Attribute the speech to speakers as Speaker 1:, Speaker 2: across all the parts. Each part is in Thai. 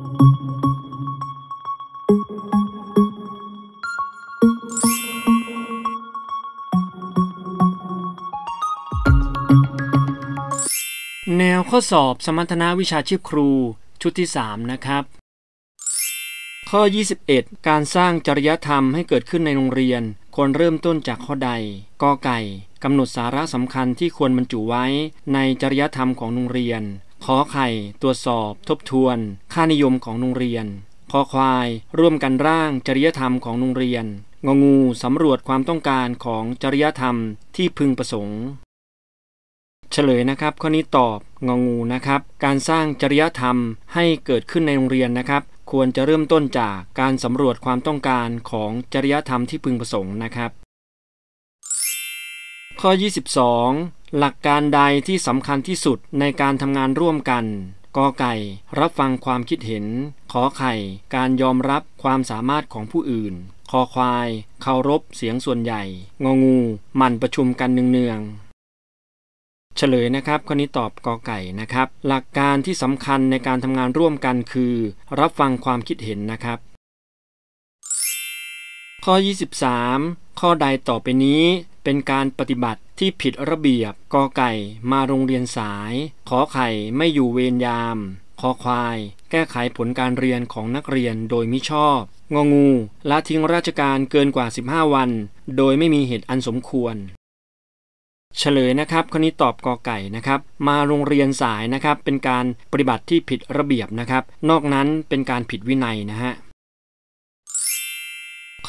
Speaker 1: แนวข้อสอบ สมรรถนะวิชาชีพครู ชุดที่ 3 นะครับ ข้อ 21 การสร้างจริยธรรมให้เกิดขึ้นในโรงเรียน ควรเริ่มต้นจากข้อใดกอไก่ กำหนดสาระสำคัญที่ควรบรรจุไว้ในจริยธรรมของโรงเรียนขอไข่ตรวจสอบทบทวน ค่านิยมของโรงเรียนคอควายร่วมกันร่างจริยธรรมของโรงเรียน งงูสำรวจความต้องการของจริยธรรมที่พึงประสงค์ เฉลยนะครับ ข้อนี้ตอบงงูนะครับ การสร้างจริยธรรมให้เกิดขึ้นในโรงเรียนนะครับ ควรจะเริ่มต้นจากการสำรวจความต้องการของจริยธรรมที่พึงประสงค์นะครับ ข้อ 22หลักการใดที่สำคัญที่สุดในการทำงานร่วมกัน กอไก่ รับฟังความคิดเห็น ขอไข่ การยอมรับความสามารถของผู้อื่น คอควาย เคารพเสียงส่วนใหญ่งองู มันประชุมกันเนืองๆเฉลยนะครับ ข้อนี้ตอบกอไก่นะครับ หลักการที่สำคัญในการทำงานร่วมกันคือ รับฟังความคิดเห็นนะครับ ข้อ 23 ข้อใดต่อไปนี้เป็นการปฏิบัติที่ผิดระเบียบกอไก่มาโรงเรียนสาย ขอไข่ไม่อยู่เวรยามขอควาย แก้ไขผลการเรียนของนักเรียนโดยมิชอบงองูละทิ้งราชการเกินกว่า 15 วัน โดยไม่มีเหตุอันสมควร เฉลยนะครับคนนี้ตอบกอไก่นะครับ มาโรงเรียนสายนะครับเป็นการปฏิบัติที่ผิดระเบียบนะครับ นอกนั้นเป็นการผิดวินัยนะฮะ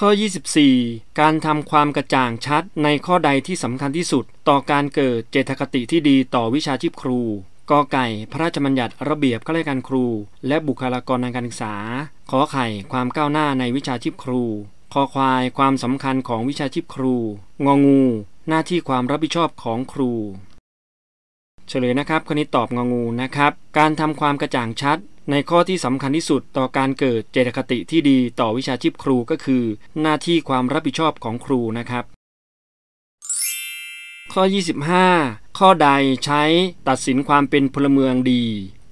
Speaker 1: ข้อ 24 การทำความกระจ่างชัด ในข้อใดที่สำคัญที่สุด ต่อการเกิดเจตคติที่ดีต่อวิชาชีพครูกอไก่พระราชบัญญัติระเบียบข้าราชการครู และบุคลากรทางการศึกษา ขอไข่ความก้าวหน้าในวิชาชีพครูคอควายความสำคัญของวิชาชีพครู งองูหน้าที่ความรับผิดชอบของครู เฉลยนะครับคนนี้ตอบงองูนะครับ การทำความกระจ่างชัดในข้อที่สำคัญที่สุดต่อการเกิดเจตคติที่ดีต่อวิชาชีพครูก็คือ หน้าที่ความรับผิดชอบของครูนะครับ ข้อ 25 ข้อใดใช้ตัดสินความเป็นพลเมืองดี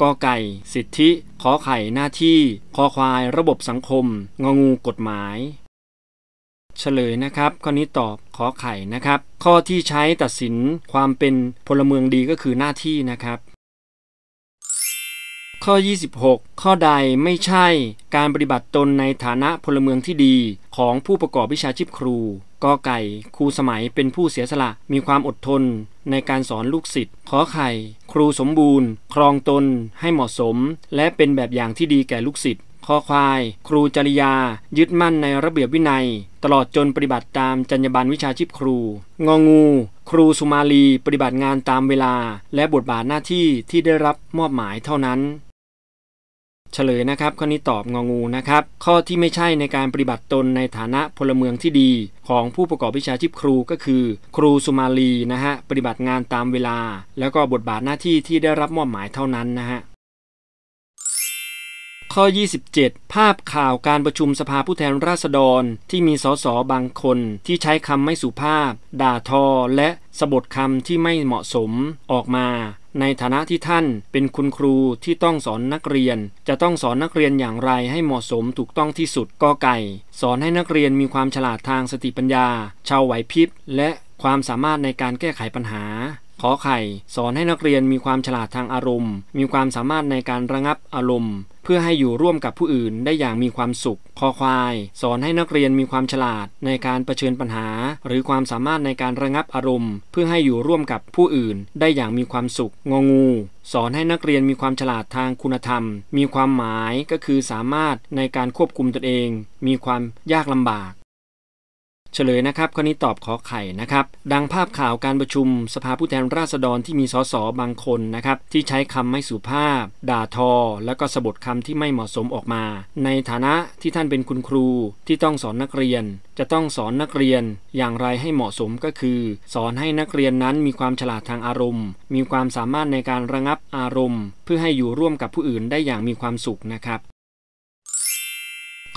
Speaker 1: กอไก่ สิทธิขอไข่หน้าที่คอควายระบบสังคมงงูกฎหมาย เฉลยนะครับ ข้อนี้ตอบขอไข่นะครับ ข้อที่ใช้ตัดสินความเป็นพลเมืองดีก็คือหน้าที่นะครับข้อ26ข้อใดไม่ใช่การปฏิบัติตนในฐานะพลเมืองที่ดี ของผู้ประกอบวิชาชีพครูกอไก่ ครูสมัยเป็นผู้เสียสละ มีความอดทนในการสอนลูกศิษย์ขอไข่ ครูสมบูรณ์ ครองตนให้เหมาะสม และเป็นแบบอย่างที่ดีแก่ลูกศิษย์ข้อควาย ครูจริยา ยึดมั่นในระเบียบวินัย ตลอดจนปฏิบัติตามจรรยาบรรณวิชาชีพครู งองู ครูสุมาลีปฏิบัติงานตามเวลา และบทบาทหน้าที่ที่ได้รับมอบหมายเท่านั้นเฉลยนะครับข้อนี้ตอบงองูนะครับ ข้อที่ไม่ใช่ในการปฏิบัติตนในฐานะพลเมืองที่ดี ของผู้ประกอบวิชาชีพครูก็คือครูสุมาลีนะฮะปฏิบัติงานตามเวลา แล้วก็บทบาทหน้าที่ที่ได้รับมอบหมายเท่านั้นนะฮะข้อ27 ภาพข่าวการประชุมสภาผู้แทนราษฎร ที่มีสสบางคนที่ใช้คำไม่สุภาพ ด่าทอและสะบทคำที่ไม่เหมาะสม ออกมา ในฐานะที่ท่านเป็นคุณครูที่ต้องสอนนักเรียน จะต้องสอนนักเรียนอย่างไรให้เหมาะสมถูกต้องที่สุดก็ไก่สอนให้นักเรียนมีความฉลาดทางสติปัญญาชาวไหวพริบและความสามารถในการแก้ไขปัญหาขอไข่สอนให้นักเรียนมีความฉลาดทางอารมณ์ มีความสามารถในการระงับอารมณ์พื่อให้อยู่ร่วมกับผู้อื่นได้อย่างมีความสุขคอควายสอนให้นักเรียนมีความฉลาดในการรเผชิญปัญหา หรือความสามารถในการระงับอารมณ์ เพื่อให้อยู่ร่วมกับผู้อื่นได้อย่างมีความสุข งองูสอนให้นักเรียนมีความฉลาดทางคุณธรรม มีความหมายก็คือสามารถในการควบคุมตนเอง มีความยากลำบากเฉลยนะครับข้อนี้ตอบขอไข่นะครับ ดังภาพข่าวการประชุม สภาผู้แทนราษฎรที่มีสสบางคนนะครับที่ใช้คำไม่สุภาพ ด่าทอ และก็สบทคำที่ไม่เหมาะสมออกมา ในฐานะที่ท่านเป็นคุณครู ที่ต้องสอนนักเรียน จะต้องสอนนักเรียนอย่างไรให้เหมาะสมก็คือ สอนให้นักเรียนนั้นมีความฉลาดทางอารมณ์ มีความสามารถในการระงับอารมณ์ เพื่อให้อยู่ร่วมกับผู้อื่นได้อย่างมีความสุขนะครับ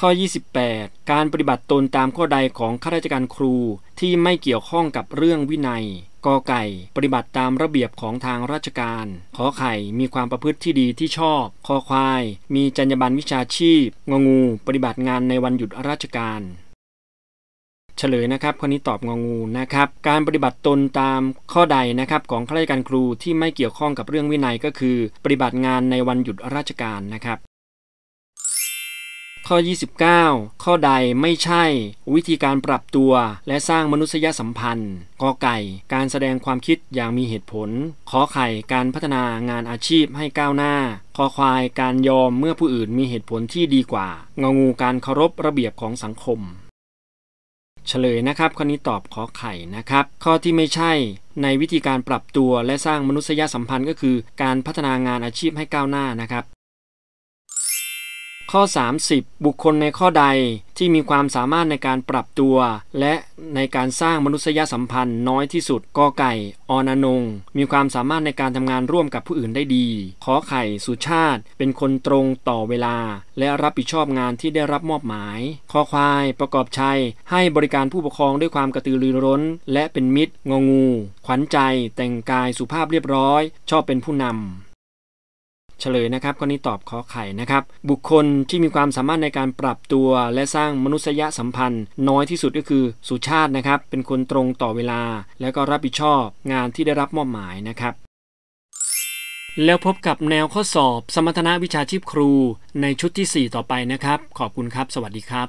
Speaker 1: ข้อ28 การปฏิบัติตนตามข้อใดของข้าราชการครู ที่ไม่เกี่ยวข้องกับเรื่องวินัยกอไก่ ปฏิบัติตามระเบียบของทางราชการ ขอไข่มีความประพฤติที่ดีที่ชอบคอควาย มีจรรยาบรรณวิชาชีพ งงูปฏิบัติงานในวันหยุดราชการ เฉลยนะครับข้อนี้ตอบงงูนะครับ การปฏิบัติตนตามข้อใดนะครับของข้าราชการครูที่ไม่เกี่ยวข้องกับเรื่องวินัยก็คือ ปฏิบัติงานในวันหยุดราชการนะครับข้อ 29 ข้อใดไม่ใช่วิธีการปรับตัว และสร้างมนุษยสัมพันธ์กอไก่การแสดงความคิดอย่างมีเหตุผล ขอไข่การพัฒนางานอาชีพให้ก้าวหน้าคอควายการยอมเมื่อผู้อื่นมีเหตุผลที่ดีกว่า งงูการเคารพระเบียบของสังคม เฉลยนะครับข้อนี้ตอบขอไข่นะครับ ข้อที่ไม่ใช่ ในวิธีการปรับตัวและสร้างมนุษยสัมพันธ์ก็คือการพัฒนางานอาชีพให้ก้าวหน้านะครับข้อ30 บุคคลในข้อใดที่มีความสามารถในการปรับตัวและในการสร้างมนุษยสัมพันธ์น้อยที่สุดกอไก่อนานงมีความสามารถในการทำงานร่วมกับผู้อื่นได้ดี ขอไข่สุชาติ เป็นคนตรงต่อเวลาและรับผิดชอบงานที่ได้รับมอบหมายขอควายประกอบชัย ให้บริการผู้ปกครองด้วยความกระตือรือร้นและเป็นมิตรงงู ขวัญใจ แต่งกายสุภาพเรียบร้อย ชอบเป็นผู้นำเฉลยนะครับก็นีตอบขอไข่นะครับ บุคคลที่มีความสามารถในการปรับตัวและสร้างมนุษยสัมพันธ์ น้อยที่สุดก็คือ สุชาตินะครับ เป็นคนตรงต่อเวลา และก็รับผิดชอบงานที่ได้รับมอบหมายนะครับ แล้วพบกับแนวข้อสอบ สมรรถนะวิชาชีพครูในชุดที่ 4 ต่อไปนะครับ ขอบคุณครับ สวัสดีครับ